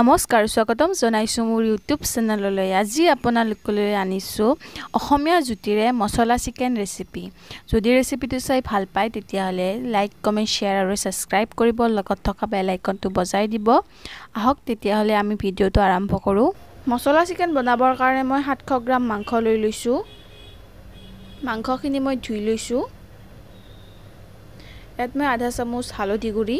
নমস্কাৰ স্বাগতম জনাইছোঁ মোৰ ইউটিউব চেনেললৈ আজি আপোনালোকলৈ আনিছোঁ অসমীয়া জুতিৰে মছলা চিকেন ৰেচিপি যদি ৰেচিপিটো চাই ভাল পায় তেতিয়াহ'লে লাইক কমেণ্ট শ্বেয়াৰ আৰু ছাবস্ক্ৰাইব কৰিব লগত থকা বেল আইকনটো বজাই দিব আহক তেতিয়াহ'লে আমি ভিডিঅ'টো আৰম্ভ কৰোঁ মছলা চিকেন বনাবৰ কাৰণে মই সাতশ গ্ৰাম মাংস লৈ লৈছোঁ মাংসখিনি মই ধুই লৈছোঁ ইয়াত মই আধা চামুচ হালধি গুড়ি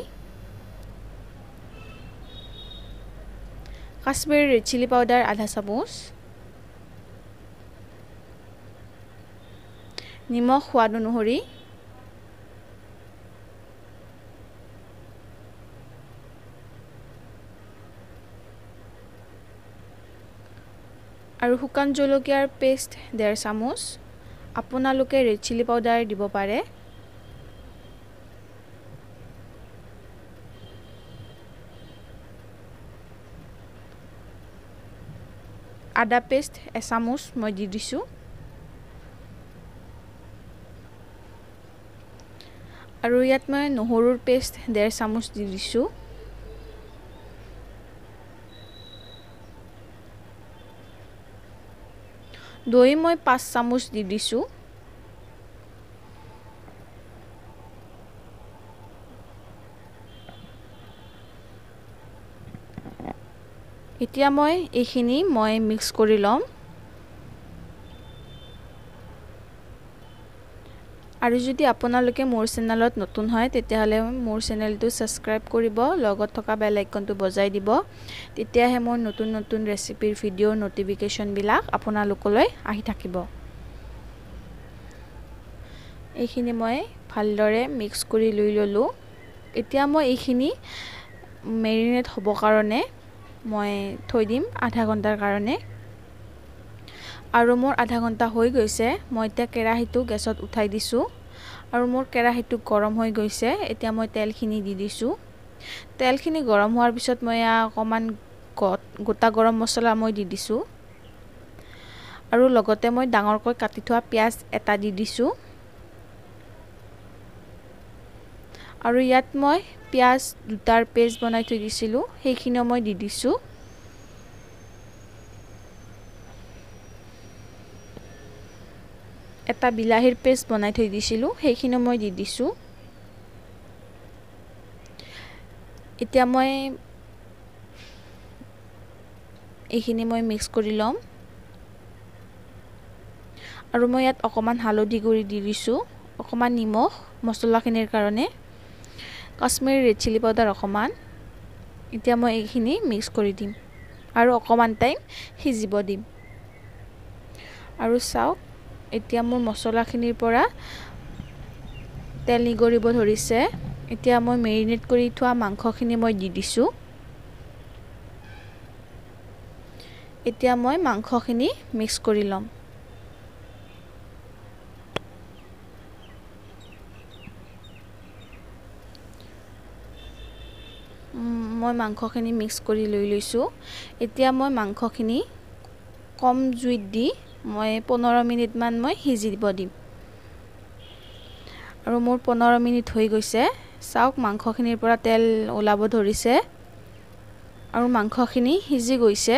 কাশ্মীৰ চিলি পাউডাৰ আধা চামুচ নিমখ সোৱাদ অনুসৰি আৰু শুকান জলকীয়াৰ পেষ্ট ডেৰ চামুচ আপোনালোকে ৰেড চিলি পাউডাৰ দিব পাৰে Adapest Esamus Mojidisu. আৰু ইয়াত মই নহৰুৰ পেষ্ট ডেৰ চামুচ দি দিছোঁ দৈ মই পাঁচ চামুচ দি দিছোঁ এতিয়া মই এইখিনি মই মিক্স কৰি ল'ম আৰু যদি আপোনালোকে মোৰ চেনেলত নতুন হয় তেতিয়াহ'লে মোৰ চেনেলটো ছাবস্ক্ৰাইব কৰিব লগত থকা বেল আইকনটো বজাই দিব তেতিয়াহে মোৰ নতুন নতুন ৰেচিপিৰ ভিডিঅ'ৰ ন'টিফিকেশ্যনবিলাক আপোনালোকলৈ আহি থাকিব এইখিনি মই ভালদৰে মিক্স কৰি লৈ ল'লোঁ এতিয়া মই এইখিনি মেৰিনেট হ'ব কাৰণে মই থৈ দিম আধা ঘণ্টাৰ কাৰণে আৰু মোৰ আধা ঘণ্টা হৈ গৈছে মই এতিয়া কেৰাহীটো গেছত উঠাই দিছোঁ আৰু মোৰ কেৰাহীটো গৰম হৈ গৈছে এতিয়া মই তেলখিনি দি দিছোঁ তেলখিনি গৰম হোৱাৰ পিছত মই অকণমান গোটা গৰম মছলা মই দি দিছোঁ আৰু লগতে মই ডাঙৰকৈ কাটি থোৱা পিঁয়াজ এটা দি দিছোঁ আৰু ইয়াত মই পিঁয়াজ দুটাৰ পেষ্ট বনাই থৈ দিছিলোঁ সেইখিনিও মই দি দিছোঁ এটা বিলাহীৰ পেষ্ট বনাই থৈ দিছিলোঁ সেইখিনিও মই দি দিছোঁ এতিয়া মই এইখিনি মই মিক্স কৰি ল'ম আৰু মই ইয়াত অকণমান হালধি গুড়ি দি দিছোঁ অকণমান নিমখ মছলাখিনিৰ কাৰণে কাশ্মীৰ ৰেড চিলি পাউডাৰ অকণমান এতিয়া মই এইখিনি মিক্স কৰি দিম আৰু অকণমান টাইম সিজিব দিম আৰু চাওক এতিয়া মোৰ মছলাখিনিৰ পৰা তেল নিগৰিব ধৰিছে এতিয়া মই মেৰিনেট কৰি থোৱা মাংসখিনি মই দি দিছোঁ এতিয়া মই মাংসখিনি মিক্স কৰি ল'ম মই মাংসখিনি মিক্স কৰি লৈ লৈছোঁ এতিয়া মই মাংসখিনি কম জুইত দি মই পোন্ধৰ মিনিটমান মই সিজিব দিম আৰু মোৰ পোন্ধৰ মিনিট হৈ গৈছে চাওক মাংসখিনিৰ পৰা তেল ওলাব ধৰিছে আৰু মাংসখিনি সিজি গৈছে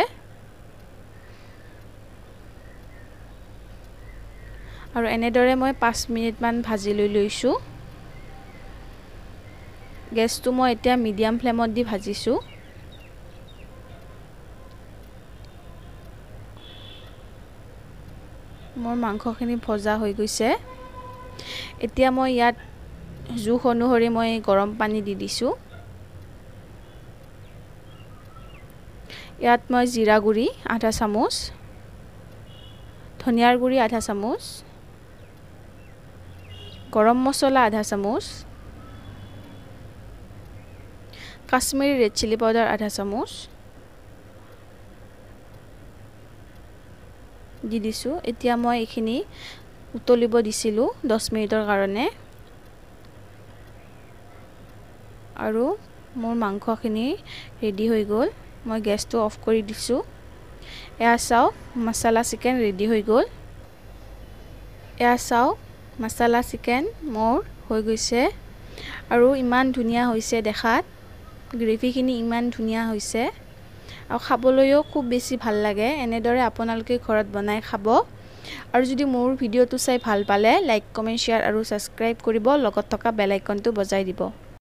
আৰু এনেদৰে মই পাঁচ মিনিটমান ভাজি লৈ লৈছোঁ গেছটো মই এতিয়া মিডিয়াম ফ্লেমত দি ভাজিছোঁ মোৰ মাংসখিনি ভজা হৈ গৈছে এতিয়া মই ইয়াত জোখ অনুসৰি মই গৰম পানী দি দিছোঁ ইয়াত মই জিৰা গুড়ি আধা চামুচ ধনিয়াৰ গুড়ি আধা চামুচ গৰম মছলা আধা চামুচ কাশ্মীৰী ৰেড চিলি পাউডাৰ আধা চামুচ দি দিছোঁ এতিয়া মই এইখিনি উতলিব দিছিলোঁ দহ মিনিটৰ কাৰণে আৰু মোৰ মাংসখিনি ৰেডি হৈ গ'ল মই গেছটো অফ কৰি দিছোঁ এয়া চাওক মচালা চিকেন ৰেডি হৈ গ'ল এয়া চাওক মচালা চিকেন মোৰ হৈ গৈছে আৰু ইমান ধুনীয়া হৈছে দেখাত গ্ৰেভিখিনি ইমান ধুনীয়া হৈছে আৰু খাবলৈও খুব বেছি ভাল লাগে এনেদৰে আপোনালোকে ঘৰত বনাই খাব আৰু যদি মোৰ ভিডিঅ'টো চাই ভাল পালে লাইক কমেণ্ট শ্বেয়াৰ আৰু ছাবস্ক্ৰাইব কৰিব লগত থকা বেল বজাই দিব